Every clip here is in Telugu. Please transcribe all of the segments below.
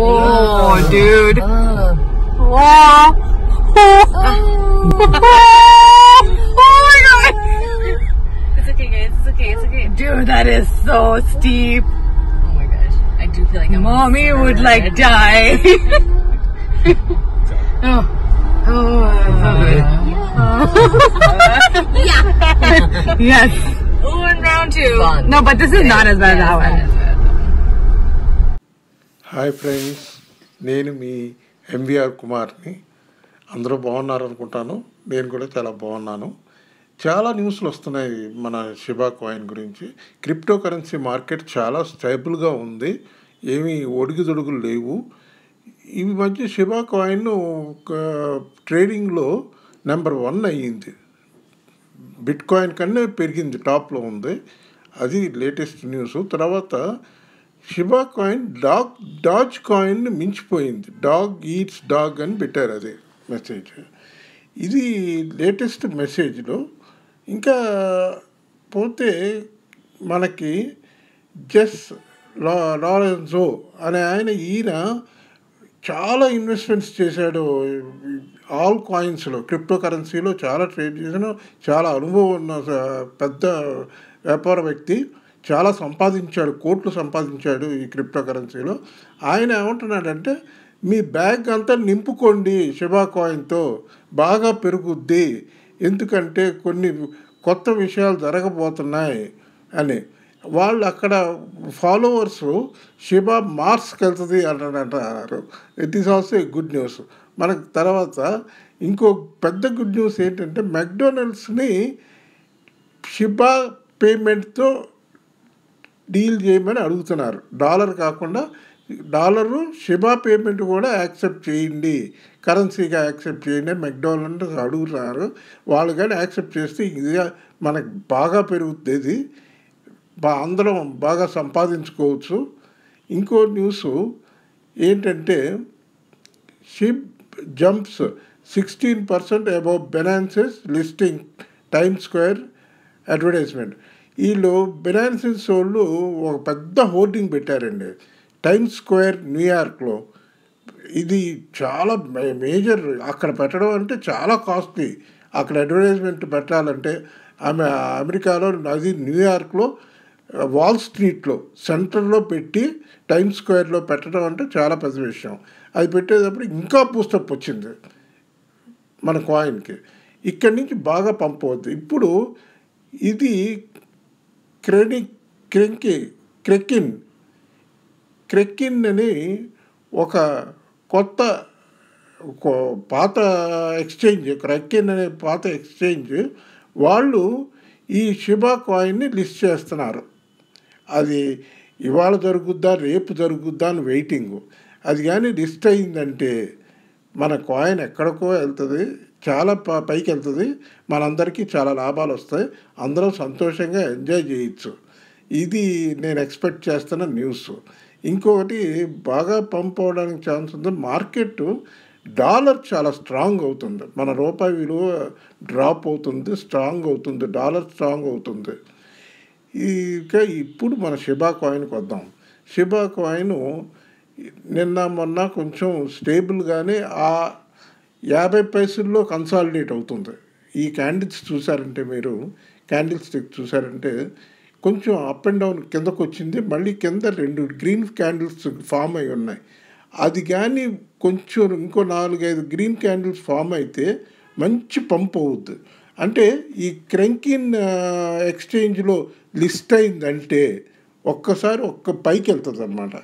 Whoa, oh, dude. Uh. Whoa. oh my god. It's okay, guys. It's okay. It's okay. Dude, that is so steep. Oh my gosh. I do feel like I'm Mommy would like die. oh. Oh, uh, yeah. yeah. yes. Oh, and round two. Fun. No, but this is yeah. not as bad as that one. Hi friends నేను మీ ఎంవిఆర్ కుమార్ని అందరూ బాగున్నారు అనుకుంటాను నేను కూడా చాలా బాగున్నాను చాలా న్యూస్లు వస్తున్నాయి మన శిబా కాయిన్ గురించి క్రిప్టో కరెన్సీ మార్కెట్ చాలా స్టేబుల్గా ఉంది ఏమీ ఒడిగిదొడుగులు లేవు ఈ మధ్య శిబా కాయిన్ ట్రేడింగ్లో నెంబర్ వన్ అయ్యింది బిట్ కాయిన్ కన్నా పెరిగింది టాప్లో ఉంది అది లేటెస్ట్ న్యూస్ తర్వాత Shiba coin dog Dogecoin మించిపోయింది డాగ్ ఈట్స్ డాగ్ అని పెట్టారు అదే మెసేజ్ ఇది లేటెస్ట్ మెసేజ్లో ఇంకా పోతే మనకి జెస్ లా లారెన్జో అనే ఆయన ఈయన చాలా ఇన్వెస్ట్మెంట్స్ చేశాడు ఆల్ కాయిన్స్లో క్రిప్టో కరెన్సీలో చాలా ట్రేడ్ చేసిన చాలా అనుభవం ఉన్న పెద్ద వ్యాపార వ్యక్తి చాలా సంపాదించాడు కోట్లు సంపాదించాడు ఈ క్రిప్టో కరెన్సీలో ఆయన ఏమంటున్నాడంటే మీ బ్యాగ్ అంతా నింపుకోండి శివా కాయిన్తో బాగా పెరుగుద్ది ఎందుకంటే కొన్ని కొత్త విషయాలు జరగబోతున్నాయి అని వాళ్ళు అక్కడ ఫాలోవర్స్ శిభా మార్క్స్కి వెళ్తుంది అని అంటారు it is also a good news మనకు తర్వాత ఇంకో పెద్ద గుడ్ న్యూస్ ఏంటంటే మెక్డోనల్డ్స్ని షిబా పేమెంట్తో డీల్ చేయమని అడుగుతున్నారు డాలర్ కాకుండా డాలరు షిబా పేమెంట్ కూడా యాక్సెప్ట్ చేయండి కరెన్సీగా యాక్సెప్ట్ చేయండి అని మెక్డానల్డ్ అడుగుతున్నారు వాళ్ళు కానీ యాక్సెప్ట్ చేస్తే ఇదిగా మనకు బాగా పెరుగుతుంది ఇది అందరం బాగా సంపాదించుకోవచ్చు ఇంకో న్యూస్ ఏంటంటే ship jumps sixteen percent above Binance's listing time square advertisement వీళ్ళు బినాన్సిస్ వాళ్ళు ఒక పెద్ద హోర్డింగ్ పెట్టారండి టైమ్ స్క్వేర్ న్యూయార్క్లో ఇది చాలా మేజర్ అక్కడ పెట్టడం అంటే చాలా కాస్ట్లీ అక్కడ అడ్వర్టైజ్మెంట్ పెట్టాలంటే ఆమె అమెరికాలో అది న్యూయార్క్లో వాల్ స్ట్రీట్లో సెంటర్లో పెట్టి టైమ్ స్క్వేర్లో పెట్టడం అంటే చాలా పెద్ద విషయం అది పెట్టేటప్పుడు ఇంకా పుస్తకం వచ్చింది మన కాయిన్కి ఇక్కడి నుంచి బాగా పంపవద్దు ఇప్పుడు ఇది క్రెడి క్రెంకి క్రెకిన్ క్రెక్కిన్ అని ఒక కొత్త పాత ఎక్స్చేంజ్ క్రెక్కిన్ అనే పాత ఎక్స్చేంజ్ వాళ్ళు ఈ షిబా కాయిన్ని లిస్ట్ చేస్తున్నారు అది ఇవాళ జరుగుద్దా రేపు జరుగుద్దా అని వెయిటింగ్ అది కానీ లిస్ట్ అయిందంటే మన కాయిన్ ఎక్కడికో వెళ్తుంది చాలా ప పైకి వెళ్తుంది మనందరికీ చాలా లాభాలు వస్తాయి అందరం సంతోషంగా ఎంజాయ్ చేయొచ్చు ఇది నేను ఎక్స్పెక్ట్ చేస్తున్న న్యూస్ ఇంకొకటి బాగా పంప్ అవడానికి ఛాన్స్ ఉంది మార్కెట్ డాలర్ చాలా స్ట్రాంగ్ అవుతుంది మన రూపాయి విలువ డ్రాప్ అవుతుంది స్ట్రాంగ్ అవుతుంది డాలర్ స్ట్రాంగ్ అవుతుంది ఇక ఇప్పుడు మన షిబా కాయిన్కి వద్దాం షిబా కాయిన్ నిన్న మొన్న కొంచెం స్టేబుల్గానే ఆ యాభై పైసల్లో కన్సాలిడేట్ అవుతుంది ఈ క్యాండిల్స్ చూసారంటే మీరు క్యాండిల్ స్టిక్ చూసారంటే కొంచెం అప్ అండ్ డౌన్ కిందకు వచ్చింది మళ్ళీ కింద రెండు గ్రీన్ క్యాండిల్స్ ఫామ్ అయి ఉన్నాయి అది కానీ కొంచెం ఇంకో నాలుగైదు గ్రీన్ క్యాండిల్స్ ఫామ్ అయితే మంచి పంప్ అవుద్ది అంటే ఈ క్రెంకిన్ ఎక్స్చేంజ్లో లిస్ట్ అయిందంటే ఒక్కసారి ఒక్క పైకి వెళ్తుంది అనమాట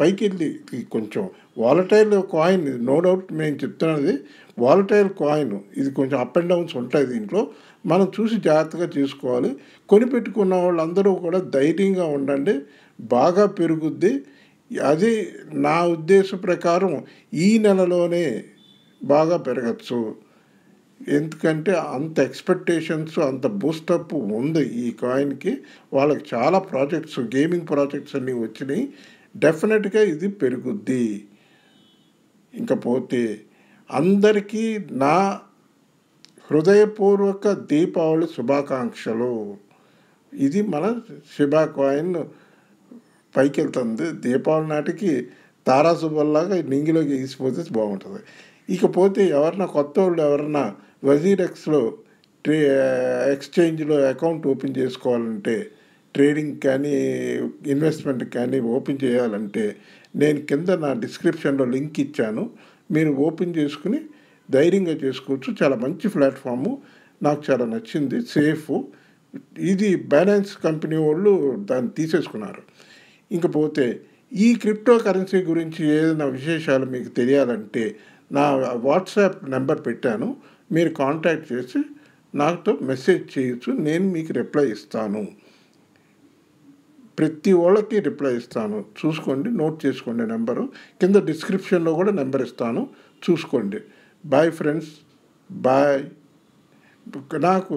పైకి వెళ్ళి కొంచెం వాలటైల్ కాయిన్ నో డౌట్ మేము చెప్తున్నది వాలటైల్ కాయిన్ ఇది కొంచెం అప్ అండ్ డౌన్స్ ఉంటాయి దీంట్లో మనం చూసి జాగ్రత్తగా చేసుకోవాలి కొనిపెట్టుకున్న వాళ్ళందరూ కూడా ధైర్యంగా ఉండండి బాగా పెరుగుద్ది అది నా ఉద్దేశ ప్రకారం ఈ నెలలోనే బాగా పెరగచ్చు ఎందుకంటే అంత ఎక్స్పెక్టేషన్స్ అంత బూస్టప్ ఉంది ఈ కాయిన్కి వాళ్ళకి చాలా ప్రాజెక్ట్స్ గేమింగ్ ప్రాజెక్ట్స్ అన్నీ వచ్చినాయి డెఫినెట్గా ఇది పెరుగుద్ది ఇంకపోతే అందరికీ నా హృదయపూర్వక దీపావళి శుభాకాంక్షలు ఇది మన శిబా పైకి వెళ్తుంది దీపావళి నాటికి తారాసుబల్లాగా నింగిలోకి తీసిపోతే బాగుంటుంది ఇకపోతే ఎవరన్నా కొత్త వాళ్ళు ఎవరన్నా వజీరెక్స్లో ట్రే ఎక్స్చేంజ్లో అకౌంట్ ఓపెన్ చేసుకోవాలంటే ట్రేడింగ్ కానీ ఇన్వెస్ట్మెంట్ కానీ ఓపెన్ చేయాలంటే నేను కింద నా డిస్క్రిప్షన్లో లింక్ ఇచ్చాను మీరు ఓపెన్ చేసుకుని ధైర్యంగా చేసుకోవచ్చు చాలా మంచి ప్లాట్ఫాము నాకు చాలా నచ్చింది సేఫ్ ఇది బ్యాలెన్స్ కంపెనీ వాళ్ళు దాన్ని తీసేసుకున్నారు ఇంకపోతే ఈ క్రిప్టో కరెన్సీ గురించి ఏదైనా విశేషాలు మీకు తెలియాలంటే నా వాట్సాప్ నెంబర్ పెట్టాను మీరు కాంటాక్ట్ చేసి నాతో మెసేజ్ చేయొచ్చు నేను మీకు రిప్లై ఇస్తాను ప్రతి వాళ్ళకి రిప్లై ఇస్తాను చూసుకోండి నోట్ చేసుకోండి నెంబరు కింద డిస్క్రిప్షన్లో కూడా నెంబర్ ఇస్తాను చూసుకోండి బాయ్ ఫ్రెండ్స్ బాయ్ నాకు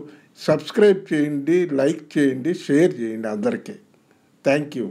సబ్స్క్రైబ్ చేయండి లైక్ చేయండి షేర్ చేయండి అందరికీ థ్యాంక్ యూ